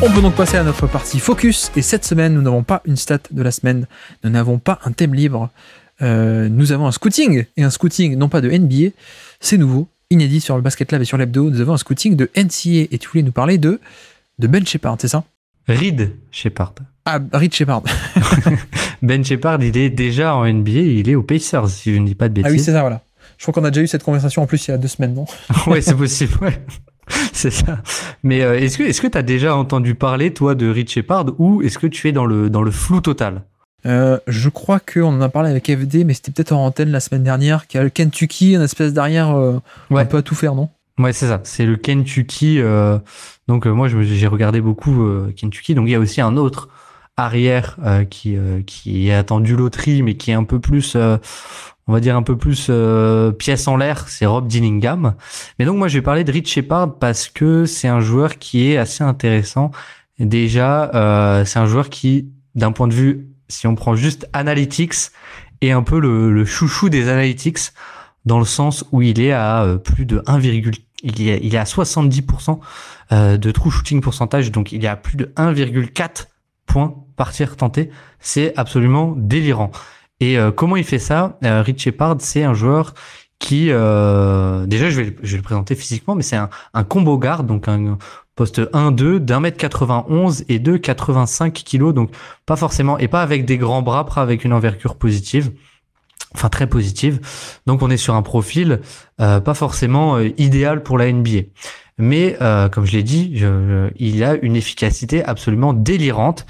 On peut donc passer à notre partie focus. Et cette semaine, nous n'avons pas une stat de la semaine. Nous n'avons pas un thème libre. Euh, nous avons un scouting. Et un scouting, non pas de NBA. C'est nouveau, inédit sur le Basket Lab et sur l'hebdo. Nous avons un scouting de NCA. Et tu voulais nous parler de, de Ben Shepard, c'est ça Reed Shepard. Ah, Reed Shepard. ben Shepard, il est déjà en NBA. Il est au Pacers, si je ne dis pas de bêtises. Ah oui, c'est ça, voilà. Je crois qu'on a déjà eu cette conversation en plus il y a deux semaines, non Ouais, c'est possible, ouais. c'est ça. Mais euh, est-ce que est-ce que tu as déjà entendu parler toi de Rich Shepard ou est-ce que tu es dans le dans le flou total euh, je crois qu'on en a parlé avec FD, mais c'était peut-être en antenne la semaine dernière, y a le Kentucky, une espèce d'arrière euh, un peu à tout faire, non Ouais, c'est ça. C'est le Kentucky. donc moi, j'ai regardé beaucoup Kentucky. Donc il y a aussi un autre arrière euh, qui euh, qui est attendu loterie mais qui est un peu plus euh, on va dire un peu plus pièce en l'air, c'est Rob Dillingham. Mais donc moi je vais parler de Rich Shepard parce que c'est un joueur qui est assez intéressant. Déjà, c'est un joueur qui, d'un point de vue, si on prend juste analytics, est un peu le, le chouchou des analytics dans le sens où il est à plus de 1, il est, il est à 70% de true shooting pourcentage, donc il est à plus de 1,4 points partir tenter, c'est absolument délirant. Et euh, comment il fait ça euh, Rich Shepard, c'est un joueur qui, euh, déjà, je vais, le présenter physiquement, mais c'est un, combo guard, donc un poste 1-2 d'un mètre 91 et de 85 kilos, donc pas forcément, et pas avec des grands bras, pas avec une envergure positive enfin très positive. Donc on est sur un profil pas forcément idéal pour la NBA. Mais comme je l'ai dit, il a une efficacité absolument délirante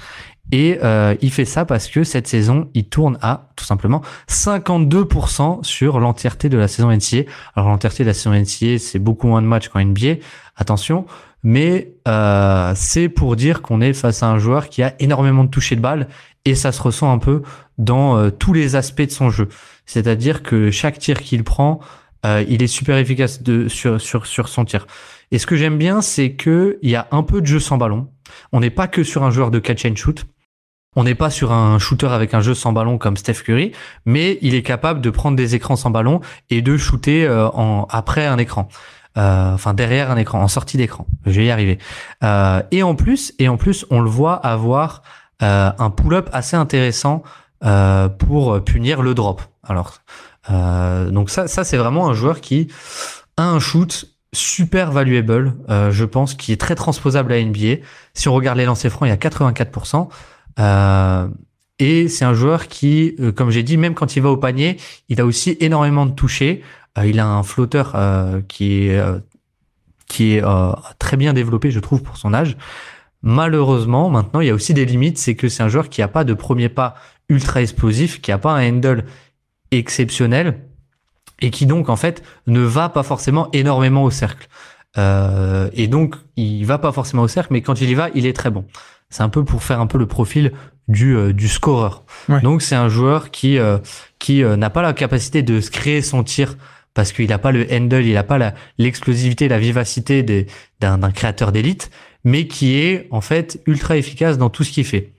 et euh, il fait ça parce que cette saison, il tourne à tout simplement 52% sur l'entièreté de la saison NCA. Alors l'entièreté de la saison NCA, c'est beaucoup moins de matchs qu'en NBA, attention, mais euh, c'est pour dire qu'on est face à un joueur qui a énormément de touchés de balle et ça se ressent un peu dans euh, tous les aspects de son jeu. C'est-à-dire que chaque tir qu'il prend, il est super efficace de, sur, sur, sur son tir. Et ce que j'aime bien, c'est que y a un peu de jeu sans ballon. On n'est pas que sur un joueur de catch and shoot. On n'est pas sur un shooter avec un jeu sans ballon comme Steph Curry, mais il est capable de prendre des écrans sans ballon et de shooter euh, en, après un écran. Euh, enfin derrière un écran, en sortie d'écran. Je vais y arriver. Euh, et en plus, et en plus, on le voit avoir un pull-up assez intéressant pour punir le drop. Alors, donc ça, ça c'est vraiment un joueur qui a un shoot super valuable, je pense, qui est très transposable à NBA. Si on regarde les lancers francs, il y a 84%. Euh, et c'est un joueur qui, euh, comme j'ai dit, même quand il va au panier, il a aussi énormément de touchés. Euh, il a un flotteur qui est, qui est très bien développé, je trouve, pour son âge. Malheureusement, maintenant, il y a aussi des limites. C'est que c'est un joueur qui n'a pas de premier pas ultra explosif, qui n'a pas un handle exceptionnel et qui donc, en fait, ne va pas forcément énormément au cercle. et donc, il va pas forcément au cercle, mais quand il y va, il est très bon. C'est un peu pour faire un peu le profil du, euh, du scoreur. Donc c'est un joueur qui, euh, qui euh, n'a pas la capacité de se créer son tir parce qu'il n'a pas le handle, il n'a pas l'explosivité, la, la, vivacité des, d'un, créateur d'élite, mais qui est en fait ultra efficace dans tout ce qu'il fait.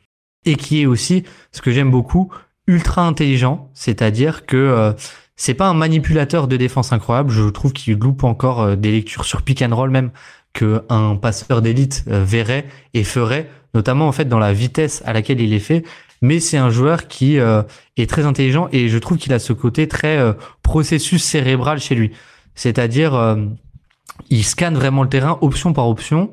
Et qui est aussi, ce que j'aime beaucoup, ultra intelligent, c'est-à-dire que c'est pas un manipulateur de défense incroyable. Je trouve qu'il loupe encore des lectures sur pick and roll même que un passeur d'élite euh, verrait et ferait, notamment en fait dans la vitesse à laquelle il est fait. Mais c'est un joueur qui euh, est très intelligent et je trouve qu'il a ce côté très euh, processus cérébral chez lui. C'est-à-dire, il scanne vraiment le terrain option par option.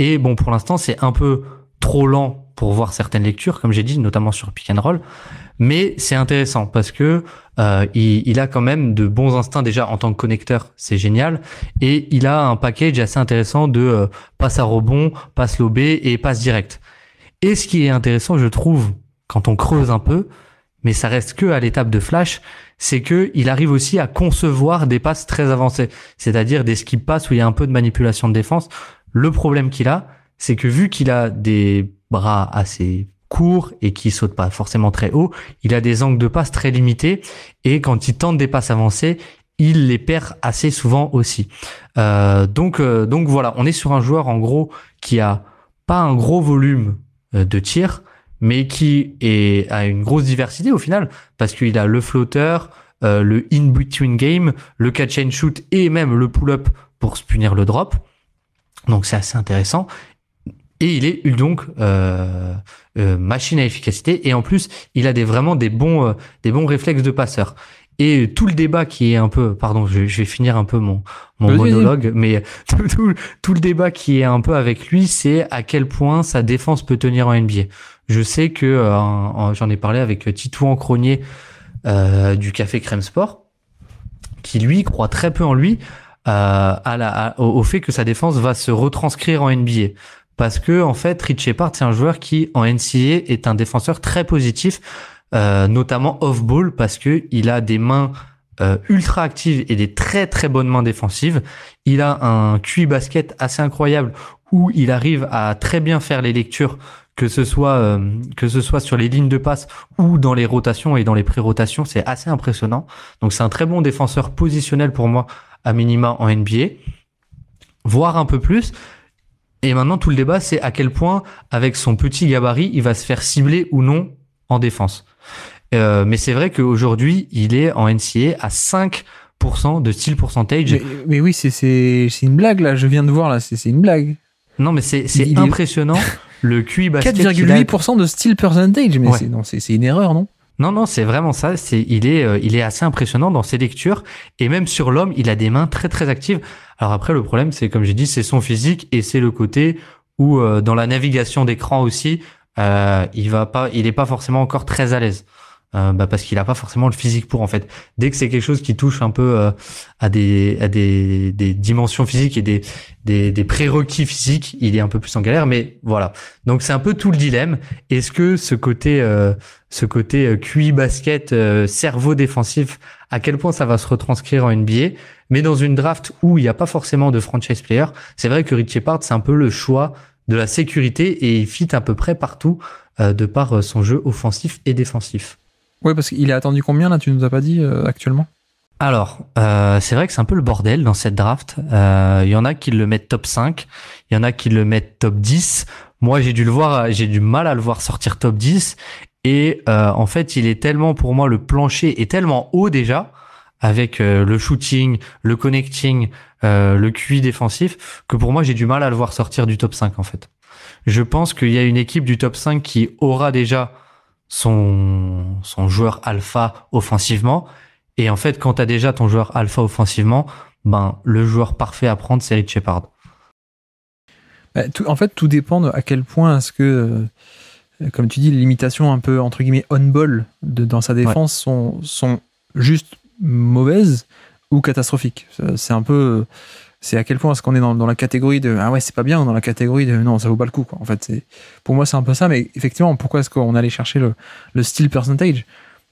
Et bon, pour l'instant, c'est un peu trop lent pour voir certaines lectures, comme j'ai dit, notamment sur pick and roll. Mais c'est intéressant parce que euh, il, a quand même de bons instincts déjà en tant que connecteur, c'est génial. Et il a un package assez intéressant de euh, passe à rebond, passe lobé et passe direct. Et ce qui est intéressant, je trouve, quand on creuse un peu, mais ça reste que à l'étape de flash, c'est que il arrive aussi à concevoir des passes très avancées, c'est-à-dire des skip passes où il y a un peu de manipulation de défense. Le problème qu'il a, c'est que vu qu'il a des bras assez court et qui saute pas forcément très haut. Il a des angles de passe très limités et quand il tente des passes avancées, il les perd assez souvent aussi. Euh, donc, euh, donc voilà, on est sur un joueur en gros qui a pas un gros volume euh, de tir, mais qui est, a une grosse diversité au final parce qu'il a le floater le in-between game, le catch and shoot et même le pull-up pour se punir le drop. Donc c'est assez intéressant. Et il est donc euh, machine à efficacité. Et en plus, il a des, vraiment des bons, euh, des bons réflexes de passeur. Et tout le débat qui est un peu, pardon, je, vais finir un peu mon, monologue, mais tout, le débat qui est un peu avec lui, c'est à quel point sa défense peut tenir en NBA. Je sais que euh, j'en ai parlé avec Titouan Cronier du Café Crème Sport, qui lui croit très peu en lui, à au, fait que sa défense va se retranscrire en NBA parce que en fait Rich Shepard c'est un joueur qui en NCA, est un défenseur très positif, euh, notamment off ball parce que il a des mains euh, ultra actives et des très très bonnes mains défensives. Il a un QI basket assez incroyable où il arrive à très bien faire les lectures que ce soit euh, que ce soit sur les lignes de passe ou dans les rotations et dans les pré-rotations, c'est assez impressionnant. Donc c'est un très bon défenseur positionnel pour moi à minima en NBA. voire un peu plus, et maintenant, tout le débat, c'est à quel point, avec son petit gabarit, il va se faire cibler ou non en défense. Euh, mais c'est vrai qu'aujourd'hui, il est en NCA à 5% de style Percentage. Mais, oui, c'est c'est une blague, là. Je viens de voir, là. C'est une blague. Non, mais c'est impressionnant. le QI basket. 4,8% de style percentage, mais c'est c'est une erreur, non non, non, c'est vraiment ça. C'est, il est, euh, il est assez impressionnant dans ses lectures. Et même sur l'homme, il a des mains très, très actives. Alors après, le problème, c'est, comme j'ai dit, c'est son physique et c'est le côté où, euh, dans la navigation d'écran aussi, euh, il va pas, il est pas forcément encore très à l'aise. Euh, bah, parce qu'il a pas forcément le physique pour en fait. Dès que c'est quelque chose qui touche un peu euh, à des à des, des, dimensions physiques et des des, des prérequis physiques, il est un peu plus en galère. Mais voilà. Donc c'est un peu tout le dilemme. Est-ce que ce côté euh, ce côté QI basket cerveau défensif, à quel point ça va se retranscrire en NBA Mais dans une draft où il n'y a pas forcément de franchise player, c'est vrai que Richie Part, c'est un peu le choix de la sécurité et il fit à peu près partout de par son jeu offensif et défensif. Oui, parce qu'il a attendu combien là Tu nous as pas dit euh, actuellement alors, euh, c'est vrai que c'est un peu le bordel dans cette draft. Euh, il y en a qui le mettent top 5, il y en a qui le mettent top 10. Moi, j'ai dû le voir, j'ai du mal à le voir sortir top 10. Et en fait, il est tellement, pour moi, le plancher est tellement haut déjà, avec le shooting, le connecting, le QI défensif, que pour moi, j'ai du mal à le voir sortir du top 5, en fait. Je pense qu'il y a une équipe du top 5 qui aura déjà son, son joueur alpha offensivement. Et en fait, quand tu as déjà ton joueur alpha offensivement, ben, le joueur parfait à prendre, c'est Richard Shepard. Bah, en fait, tout dépend à quel point est-ce que, euh, comme tu dis, les limitations un peu, entre guillemets, on-ball dans sa défense sont, sont juste mauvaises ou catastrophiques. C'est un peu c'est à quel point est-ce qu'on est dans, la catégorie de ah ouais c'est pas bien dans la catégorie de non ça vaut pas le coup En fait c'est pour moi c'est un peu ça mais effectivement pourquoi est-ce qu'on allait chercher le, style percentage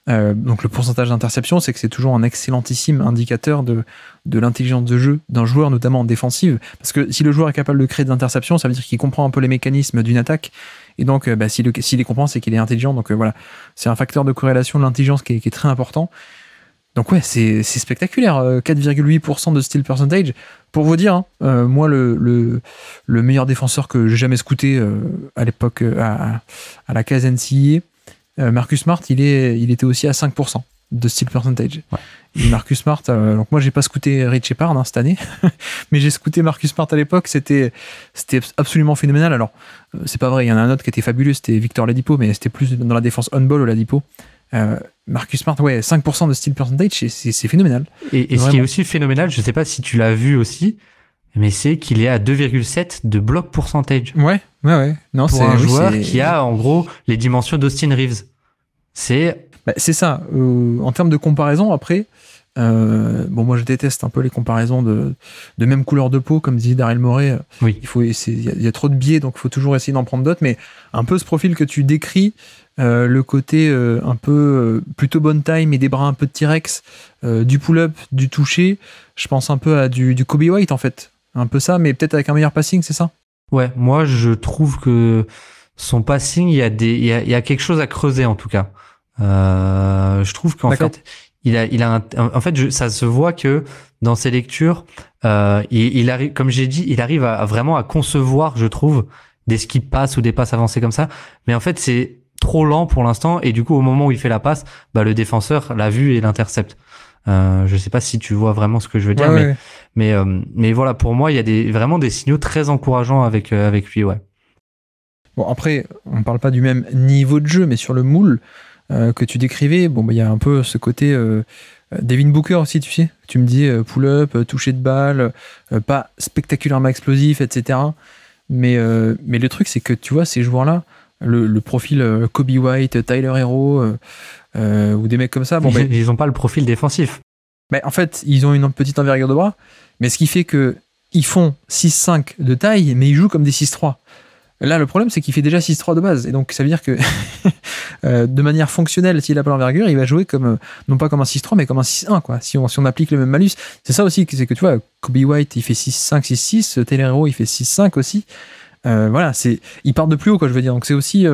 euh, donc le pourcentage d'interception c'est que c'est toujours un excellentissime indicateur de, l'intelligence de jeu d'un joueur notamment en défensive parce que si le joueur est capable de créer des interceptions ça veut dire qu'il comprend un peu les mécanismes d'une attaque et donc euh, bah, s'il si les comprend c'est qu'il est intelligent donc euh, voilà c'est un facteur de corrélation de l'intelligence qui, est très important donc ouais, c'est spectaculaire. 4,8% de style percentage pour vous dire, hein, euh, moi, le, le, meilleur défenseur que j'ai jamais scouté euh, à l'époque euh, à, la case Marcus Smart, il, est, il était aussi à 5% de Steel percentage. Marcus Smart, donc moi, j'ai pas scouté Rich Shepard hein, cette année, mais j'ai scouté Marcus Smart à l'époque, c'était absolument phénoménal. Alors, c'est pas vrai, il y en a un autre qui était fabuleux, c'était Victor Ladipo, mais c'était plus dans la défense on-ball au Ladipo. Euh, Marcus Smart, ouais, 5% de style percentage, c'est phénoménal. Et, ce qui est aussi phénoménal, je sais pas si tu l'as vu aussi, mais c'est qu'il est à 2,7 de bloc percentage. Ouais, ouais, ouais. Non, c'est un joueur qui a en gros les dimensions d'Austin Reeves. C'est. Bah, c'est ça. Euh, en termes de comparaison, après, euh, bon, moi, je déteste un peu les comparaisons de, de même couleur de peau, comme dit Daryl Morey. Il faut, y, a, trop de biais, donc il faut toujours essayer d'en prendre d'autres. Mais un peu ce profil que tu décris, euh, le côté euh, un peu plutôt bonne taille, mais des bras un peu de T-Rex, du pull-up, du toucher. Je pense un peu à du, Kobe White en fait, un peu ça, mais peut-être avec un meilleur passing, c'est ça Ouais, moi, je trouve que son passing, il y a des, a, il y a quelque chose à creuser en tout cas. je trouve qu'en fait, il a, il a en fait, ça se voit que dans ses lectures, euh, il, arrive, comme j'ai dit, il arrive à, vraiment à concevoir, je trouve, des skips passes ou des passes avancées comme ça. Mais en fait, c'est trop lent pour l'instant. Et du coup, au moment où il fait la passe, bah, le défenseur l'a vu et l'intercepte. Euh, je sais pas si tu vois vraiment ce que je veux dire, mais euh, mais voilà, pour moi, il y a des vraiment des signaux très encourageants avec euh, avec lui, ouais. Bon après, on parle pas du même niveau de jeu, mais sur le moule, euh, que tu décrivais, bon, bah, il y a un peu ce côté. Euh, Devin Booker aussi, tu sais, tu me dis euh, pull-up, toucher de balle, pas spectaculairement explosif, etc. Mais, le truc, c'est que tu vois, ces joueurs-là, le, profil Kobe White, Tyler Hero, ou des mecs comme ça. Bon, ils n'ont bah, pas le profil défensif. Mais en fait, ils ont une petite envergure de bras, mais ce qui fait que ils font 6-5 de taille, mais ils jouent comme des 6-3. Là, le problème, c'est qu'il fait déjà 6-3 de base. Et donc, ça veut dire que, euh, de manière fonctionnelle, s'il n'a pas l'envergure, il va jouer comme, euh, non pas comme un 6-3, mais comme un 6-1, quoi. Si on, applique le même malus. C'est ça aussi, c'est que tu vois, Kobe White, il fait 6-5, 6-6. Telero, il fait 6-5 aussi. Euh, voilà, c'est, il part de plus haut, je veux dire. Donc, c'est aussi,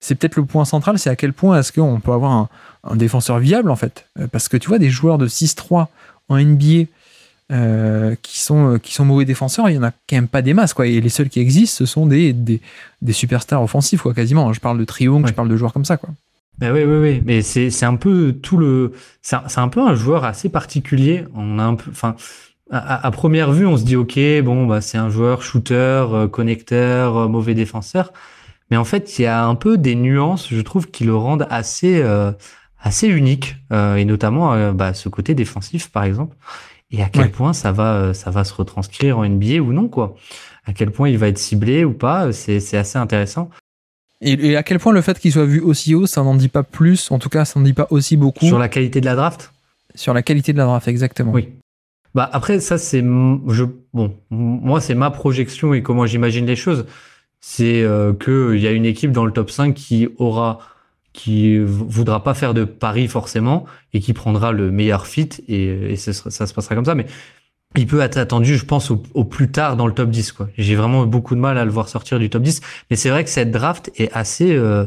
c'est peut-être le point central, c'est à quel point est-ce qu'on peut avoir un, un, défenseur viable, en fait. Parce que tu vois, des joueurs de 6-3 en NBA, euh, qui, sont, euh, qui sont mauvais défenseurs, il y en a quand même pas des masses. Quoi. Et les seuls qui existent, ce sont des, des, superstars offensifs, quoi, quasiment. Je parle de triomphe je parle de joueurs comme ça. Quoi. oui, oui, oui. Mais c'est, un peu tout le. C'est un, un peu un joueur assez particulier. On a un peu. Enfin. À, première vue, on se dit ok, bon, bah, c'est un joueur shooter, euh, connecteur, mauvais défenseur. Mais en fait, il y a un peu des nuances, je trouve, qui le rendent assez, assez unique, et notamment bah, ce côté défensif, par exemple et à quel point ça va, euh, ça va se retranscrire en NBA ou non, quoi. À quel point il va être ciblé ou pas, euh, c'est assez intéressant. Et, à quel point le fait qu'il soit vu aussi haut, ça n'en dit pas plus, en tout cas, ça n'en dit pas aussi beaucoup. Sur la qualité de la draft Sur la qualité de la draft, exactement. Oui. Bah après, ça, c'est. Je, bon, moi, c'est ma projection et comment j'imagine les choses. C'est euh, qu'il y a une équipe dans le top 5 qui aura qui voudra pas faire de paris forcément et qui prendra le meilleur fit et, ça, se passera comme ça. Mais il peut être attendu, je pense, au, plus tard dans le top 10. Quoi. J'ai vraiment beaucoup de mal à le voir sortir du top 10. Mais c'est vrai que cette draft est assez... Euh,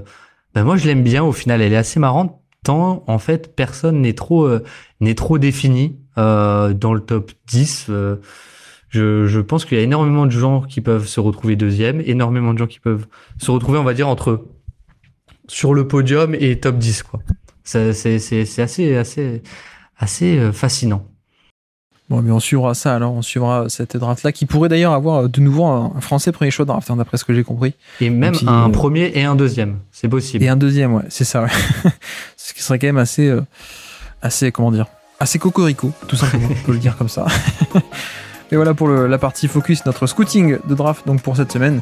ben moi, je l'aime bien au final. Elle est assez marrante tant, en fait, personne n'est trop, euh, n'est trop défini euh, dans le top 10. Je, je, pense qu'il y a énormément de gens qui peuvent se retrouver deuxième, énormément de gens qui peuvent se retrouver, on va dire, entre sur le podium et top 10 quoi. C'est assez assez assez euh, fascinant. Bon, mais on suivra ça alors, on suivra cette draft-là, qui pourrait d'ailleurs avoir euh, de nouveau un, Français premier choix de draft, hein, d'après ce que j'ai compris. Et même un euh, premier et un deuxième, c'est possible. Et un deuxième, ouais, c'est ça. Ouais. ce qui serait quand même assez, assez, comment dire, assez cocorico, tout simplement, on le dire comme ça. et voilà pour la partie focus, notre scouting de draft donc pour cette semaine.